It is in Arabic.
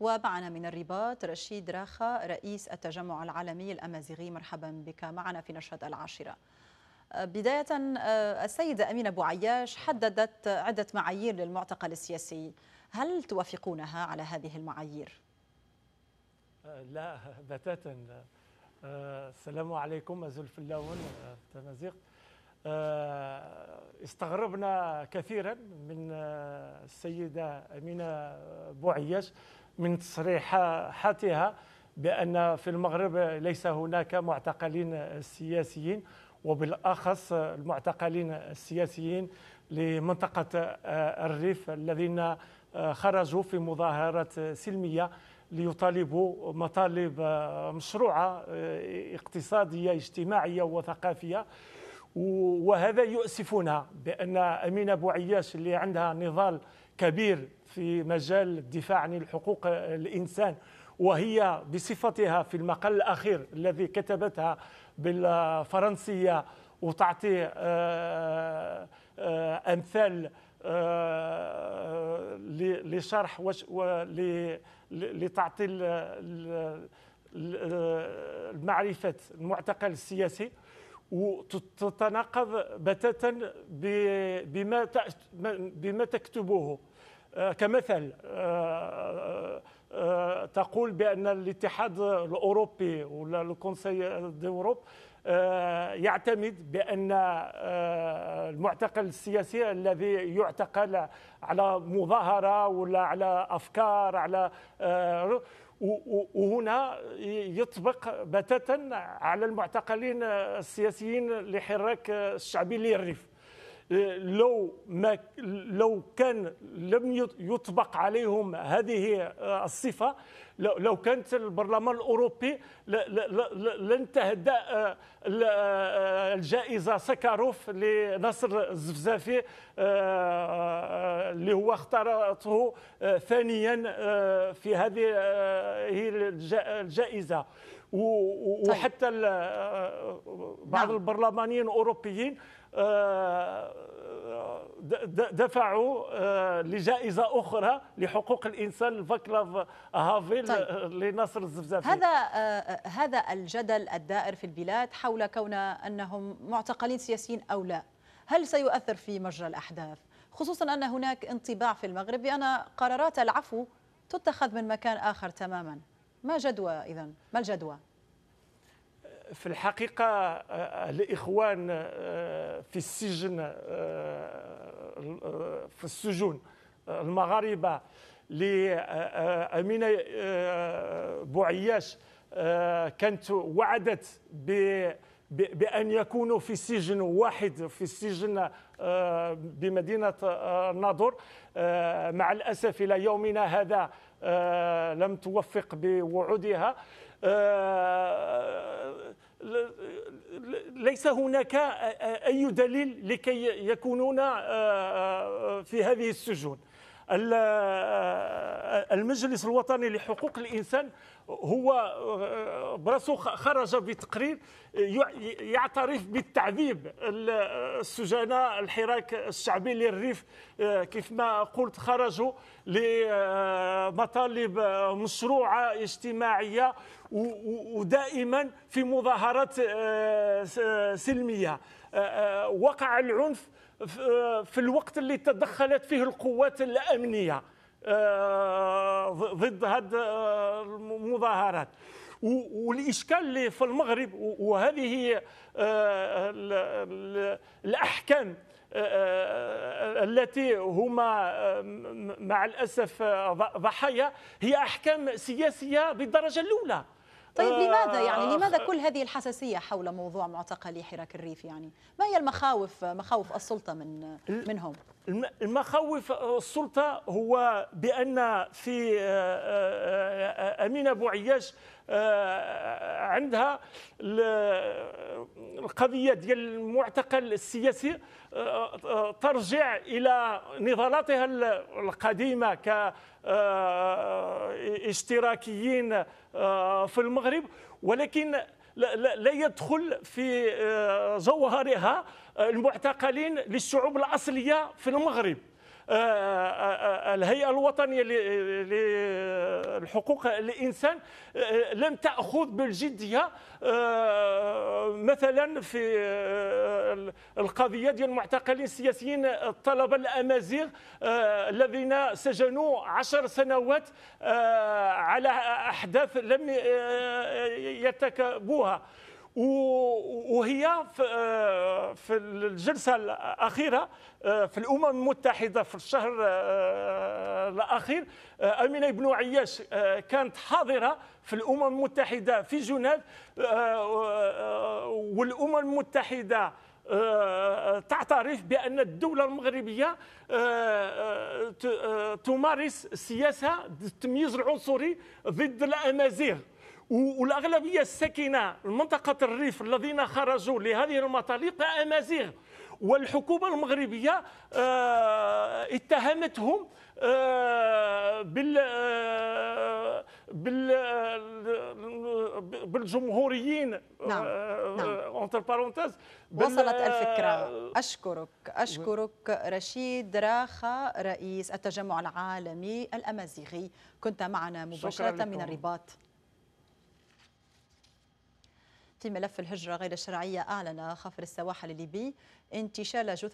ومعنا من الرباط رشيد راخا رئيس التجمع العالمي الأمازيغي مرحبا بك معنا في نشرة العاشرة آه، بداية آه، السيدة أمينة أبو عياش حددت عدة معايير للمعتقل السياسي هل توافقونها على هذه المعايير؟ آه، لا بتاتا السلام عليكم في اللون تمازيغ استغربنا كثيرا من السيدة أمينة بوعياش من تصريحاتها بأن في المغرب ليس هناك معتقلين سياسيين وبالأخص المعتقلين السياسيين لمنطقة آه، الريف الذين آه، خرجوا في مظاهرة سلمية ليطالبوا مطالب آه، مشروعة اقتصادية اجتماعية وثقافية وهذا يؤسفنا بأن أمينة بوعياش اللي عندها نضال كبير في مجال الدفاع عن حقوق الإنسان وهي بصفتها في المقال الأخير الذي كتبتها بالفرنسية وتعطي أمثال لشرح لتعطي المعرفة المعتقل السياسي وتتناقض بتاتا بما بما تكتبه آه، كمثل آه، آه، تقول بان الاتحاد الاوروبي ولا الكونسي دوروب يعتمد بان المعتقل السياسي الذي يعتقل على مظاهره ولا على افكار على وهنا يطبق بتاتا على المعتقلين السياسيين لحراك الشعبي للريف لو ما لو كان لم يطبق عليهم هذه آه، الصفه لو كانت البرلمان الاوروبي تهدا آه، آه، الجائزه سكاروف لنصر الزفزافي اللي هو اختارته ثانيا في هذه الجائزه طيب. وحتى بعض نعم. البرلمانيين الاوروبيين آه، دفعوا آه، لجائزه اخرى لحقوق الانسان لفاكلاف هافيل طيب. لنصر الزفزافي هذا آه، هذا الجدل الدائر في البلاد حول كون انهم معتقلين سياسيين او لا هل سيؤثر في مجرى الاحداث خصوصا ان هناك انطباع في المغرب بان قرارات العفو تتخذ من مكان اخر تماما ما جدوى إذا ما الجدوى؟ في الحقيقة آه، الإخوان آه، في السجن آه، في السجون المغاربة لأمينة بوعياش كانت وعدت ب بأن يكونوا في سجن واحد في السجن آه، بمدينة الناظور آه، آه، مع الأسف إلى يومنا هذا لم توفق بوعودها ليس هناك أي دليل لكي يكونون في هذه السجون المجلس الوطني لحقوق الانسان هو براسو خرج بتقرير يعترف بالتعذيب السجناء الحراك الشعبي للريف كيف ما قلت خرجوا لمطالب مشروعه اجتماعيه ودائما في مظاهرات آه، سلميه آه، آه، وقع العنف في الوقت اللي تدخلت فيه القوات الامنيه آه، ضد هذه آه، المظاهرات والاشكال اللي في المغرب وهذه آه، الاحكام التي هما مع الاسف ضحايا هي احكام سياسيه بالدرجه الاولى طيب لماذا يعني لماذا كل هذه الحساسية حول موضوع معتقلي حراك الريف يعني ما هي المخاوف مخاوف السلطة من منهم المخاوف السلطة هو بأن في أمين أبو عياش آه، عندها القضيه ديال المعتقل السياسي آه، آه، ترجع الى نضالاتها القديمه ك اشتراكيين في المغرب ولكن لا يدخل في جوهرها المعتقلين للشعوب الاصليه في المغرب آه، آه، آه، الهيئة الوطنية لحقوق الإنسان لم تأخذ بالجدية مثلا في القضية ديال المعتقلين السياسيين الطلبة الأمازيغ الذين سجنوا عشر سنوات على أحداث لم يرتكبوها وهي آه، في الجلسه الاخيره آه، في الامم المتحده في الشهر آه، الاخير امينه بن عياش كانت حاضره في الامم المتحده في جنيف والامم المتحده تعترف بأن الدولة المغربية تمارس سياسة التمييز العنصري ضد الأمازيغ والاغلبيه الساكنه منطقه الريف الذين خرجوا لهذه المطالب امازيغ والحكومه المغربيه آه، اتهمتهم آه، بال آه، بال بالجمهوريين نعم نعم وصلت الفكره اشكرك اشكرك رشيد راخا رئيس التجمع العالمي الامازيغي كنت معنا مباشره من الرباط في ملف الهجرة غير الشرعية أعلن خفر السواحل الليبي انتشال جثث